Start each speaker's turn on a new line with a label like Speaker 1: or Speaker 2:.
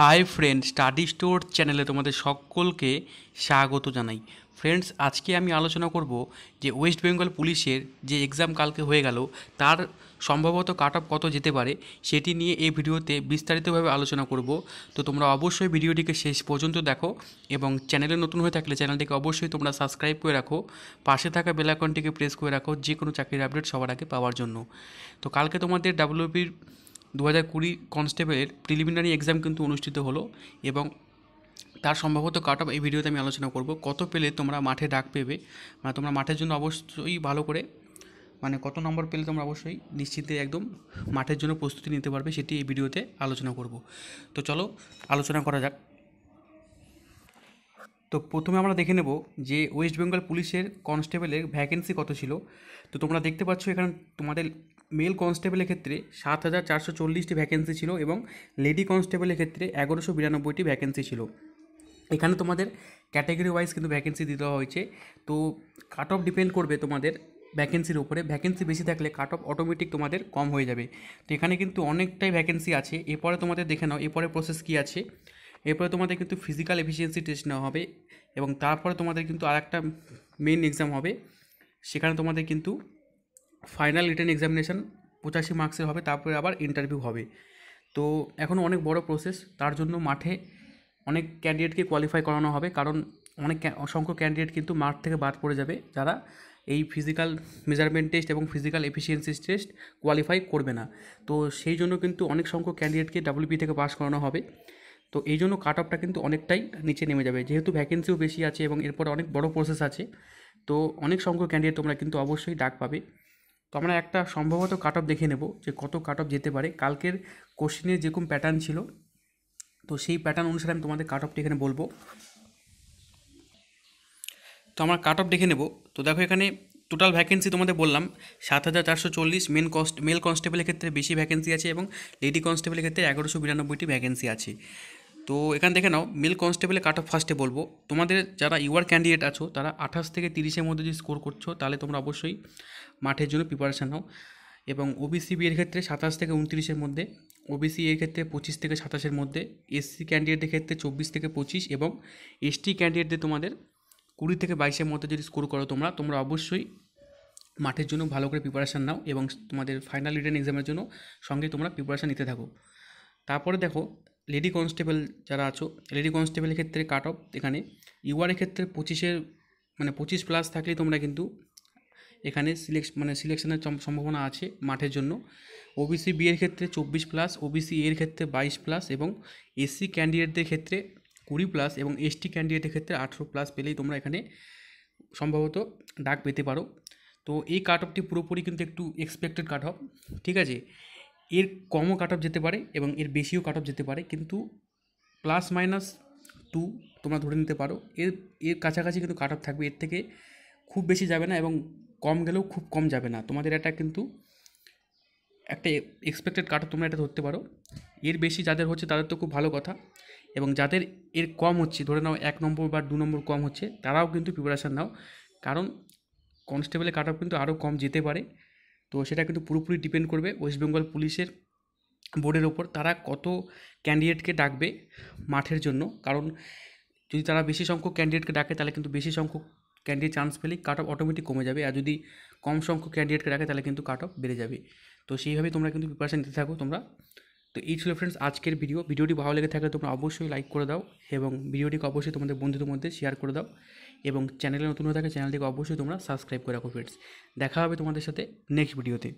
Speaker 1: hi friend study store চ্যানেলে তোমাদের সকলকে স্বাগত জানাই ফ্রেন্ডস আজকে আমি আলোচনা করব যে ওয়েস্ট বেঙ্গল পুলিশের যে এক্সাম কালকে হয়ে গেল তার সম্ভবত কাট অফ কত যেতে পারে সেটি নিয়ে এই ভিডিওতে বিস্তারিতভাবে আলোচনা করব তো তোমরা অবশ্যই ভিডিওটিকে শেষ পর্যন্ত দেখো এবং চ্যানেলে নতুন হয়ে থাকলে চ্যানেলটিকে অবশ্যই তোমরা সাবস্ক্রাইব করে রাখো পাশে থাকা বেলাকনটিকে প্রেস করে রাখো যে কোনো চাকরির আপডেট সবার আগে পাওয়ার জন্য তো কালকে তোমাদের ডাব্লিউপির দু হাজার কুড়ি কনস্টেবলের প্রিলিমিনারি এক্সাম কিন্তু অনুষ্ঠিত হলো এবং তার সম্ভবত কাট অফ এই ভিডিওতে আমি আলোচনা করব কত পেলে তোমরা মাঠে ডাক পেবে মানে তোমরা মাঠের জন্য অবশ্যই ভালো করে মানে কত নম্বর পেলে তোমরা অবশ্যই নিশ্চিন্তে একদম মাঠের জন্য প্রস্তুতি নিতে পারবে সেটি এই ভিডিওতে আলোচনা করব তো চলো আলোচনা করা যাক তো প্রথমে আমরা দেখে নেব যে ওয়েস্ট বেঙ্গল পুলিশের কনস্টেবলের ভ্যাকেন্সি কত ছিল তো তোমরা দেখতে পাচ্ছ এখানে তোমাদের মেল কনস্টেবলের ক্ষেত্রে সাত হাজার চারশো চল্লিশটি ভ্যাকেন্সি ছিল এবং লেডি কনস্টেবলের ক্ষেত্রে এগারোশো বিরানব্বইটি ভ্যাকেন্সি ছিল এখানে তোমাদের ক্যাটাগরি ওয়াইজ কিন্তু ভ্যাকেন্সি দিতে হয়েছে তো কাট অফ ডিপেন্ড করবে তোমাদের ভ্যাকেন্সির উপরে ভ্যাকেন্সি বেশি থাকলে কাট অফ অটোমেটিক তোমাদের কম হয়ে যাবে তো এখানে কিন্তু অনেকটাই ভ্যাকেন্সি আছে এরপরে তোমাদের দেখে নাও এরপরে প্রসেস কী আছে এরপরে তোমাদের কিন্তু ফিজিক্যাল এফিসিয়েন্সি টেস্ট নেওয়া হবে এবং তারপরে তোমাদের কিন্তু আর একটা মেন এক্সাম হবে সেখানে তোমাদের কিন্তু ফাইনাল রিটেন এক্সামিনেশান পঁচাশি মার্কসের হবে তারপরে আবার ইন্টারভিউ হবে তো এখনও অনেক বড় প্রসেস তার জন্য মাঠে অনেক ক্যান্ডিডেটকে কোয়ালিফাই করানো হবে কারণ অনেক অসংখ্য ক্যান্ডিডেট কিন্তু মাঠ থেকে বাদ পড়ে যাবে যারা এই ফিজিক্যাল মেজারমেন্ট টেস্ট এবং ফিজিক্যাল এফিসিয়েন্সি টেস্ট কোয়ালিফাই করবে না তো সেই জন্য কিন্তু অনেক সংখ্যক ক্যান্ডিডেটকে ডাব্লিউপি থেকে পাস করানো হবে তো এই জন্য কাট অফটা কিন্তু অনেকটাই নিচে নেমে যাবে যেহেতু ভ্যাকেন্সিও বেশি আছে এবং এরপর অনেক বড় প্রসেস আছে তো অনেক সংখ্যক ক্যান্ডিডেট তোমরা কিন্তু অবশ্যই ডাক পাবে তো আমরা একটা সম্ভবত কাট অফ দেখে নেব যে কত কাট অফ যেতে পারে কালকের কোশ্চেনের যেরকম প্যাটার্ন ছিল তো সেই প্যাটার্ন অনুসারে আমি তোমাদের কাট অফটি এখানে বলবো তো আমরা কাট অফ দেখে নেব তো দেখো এখানে টোটাল ভ্যাকেন্সি তোমাদের বললাম সাত হাজার চারশো চল্লিশ মেন কস্ট মেল কনস্টেবলের ক্ষেত্রে বেশি ভ্যাকেন্সি আছে এবং লেডি কনস্টেবলের ক্ষেত্রে এগারোশো বিরানব্বইটি ভ্যাকেন্সি আছে তো এখান দেখে নাও মেল কনস্টেবলে কাট অফ ফার্স্টে বলবো তোমাদের যারা ইউআর ক্যান্ডিডেট আছো তারা আঠাশ থেকে তিরিশের মধ্যে যদি স্কোর করছো তাহলে তোমরা অবশ্যই মাঠের জন্য প্রিপারেশান হও এবং ওবিসি বি এর ক্ষেত্রে সাতাশ থেকে উনত্রিশের মধ্যে ওবিসি এর ক্ষেত্রে পঁচিশ থেকে সাতাশের মধ্যে এসসি ক্যান্ডিডেটের ক্ষেত্রে চব্বিশ থেকে পঁচিশ এবং এসটি ক্যান্ডিডেটদের তোমাদের কুড়ি থেকে বাইশের মধ্যে যদি স্কোর করো তোমরা তোমরা অবশ্যই মাঠের জন্য ভালো করে প্রিপারেশান নাও এবং তোমাদের ফাইনাল রিটার্ন এক্সামের জন্য সঙ্গে তোমরা প্রিপারেশান নিতে থাকো তারপরে দেখো লেডি কনস্টেবল যারা আছো লেডি কনস্টেবলের ক্ষেত্রে কাট অফ এখানে ইউআরের ক্ষেত্রে পঁচিশের মানে পঁচিশ প্লাস থাকলে তোমরা কিন্তু এখানে সিলেক্ট মানে সিলেকশনের সম্ভাবনা আছে মাঠের জন্য ওবিসি বি এর ক্ষেত্রে চব্বিশ প্লাস ওবিসি এর ক্ষেত্রে বাইশ প্লাস এবং এসসি ক্যান্ডিডেটদের ক্ষেত্রে কুড়ি প্লাস এবং এসটি ক্যান্ডিডেটের ক্ষেত্রে আঠেরো প্লাস পেলেই তোমরা এখানে সম্ভবত ডাক পেতে পারো তো এই কাট অফটি পুরোপুরি কিন্তু একটু এক্সপেক্টেড কাট অফ ঠিক আছে এর কমও কাট অফ যেতে পারে এবং এর বেশিও কাট অফ যেতে পারে কিন্তু প্লাস মাইনাস টু তোমরা ধরে নিতে পারো এর এর কাছাকাছি কিন্তু কাট অফ থাকবে এর থেকে খুব বেশি যাবে না এবং কম গেলেও খুব কম যাবে না তোমাদের এটা কিন্তু একটা এক্সপেক্টেড কাট অফ তোমরা এটা ধরতে পারো এর বেশি যাদের হচ্ছে তাদের তো খুব ভালো কথা এবং যাদের এর কম হচ্ছে ধরে নাও এক নম্বর বা দু নম্বর কম হচ্ছে তারাও কিন্তু প্রিপারেশান নাও কারণ কনস্টেবলের কাট অফ কিন্তু আরও কম যেতে পারে তো সেটা কিন্তু পুরোপুরি ডিপেন্ড করবে ওয়েস্ট বেঙ্গল পুলিশের বোর্ডের ওপর তারা কত ক্যান্ডিডেটকে ডাকবে মাঠের জন্য কারণ যদি তারা বেশি সংখ্যক ক্যান্ডিডেটকে ডাকে তাহলে কিন্তু বেশি সংখ্যক ক্যান্ডিডেট চান্স পেলেই কাট অফ অটোমেটিক কমে যাবে আর যদি কম সংখ্যক ক্যান্ডিডেটকে ডাকে তাহলে কিন্তু কাট অফ বেড়ে যাবে তো সেইভাবে তোমরা কিন্তু প্রিপারেশান নিতে থাকো তোমরা তো এই ছিল ফ্রেন্ডস আজকের ভিডিও ভিডিওটি ভালো লেগে থাকলে তোমরা অবশ্যই লাইক করে দাও এবং ভিডিওটিকে অবশ্যই তোমাদের বন্ধুদের মধ্যে শেয়ার করে দাও এবং চ্যানেলে নতুন হয়ে থাকে চ্যানেলটিকে অবশ্যই তোমরা সাবস্ক্রাইব করে রাখো ফ্রেন্ডস দেখা হবে তোমাদের সাথে নেক্সট ভিডিওতে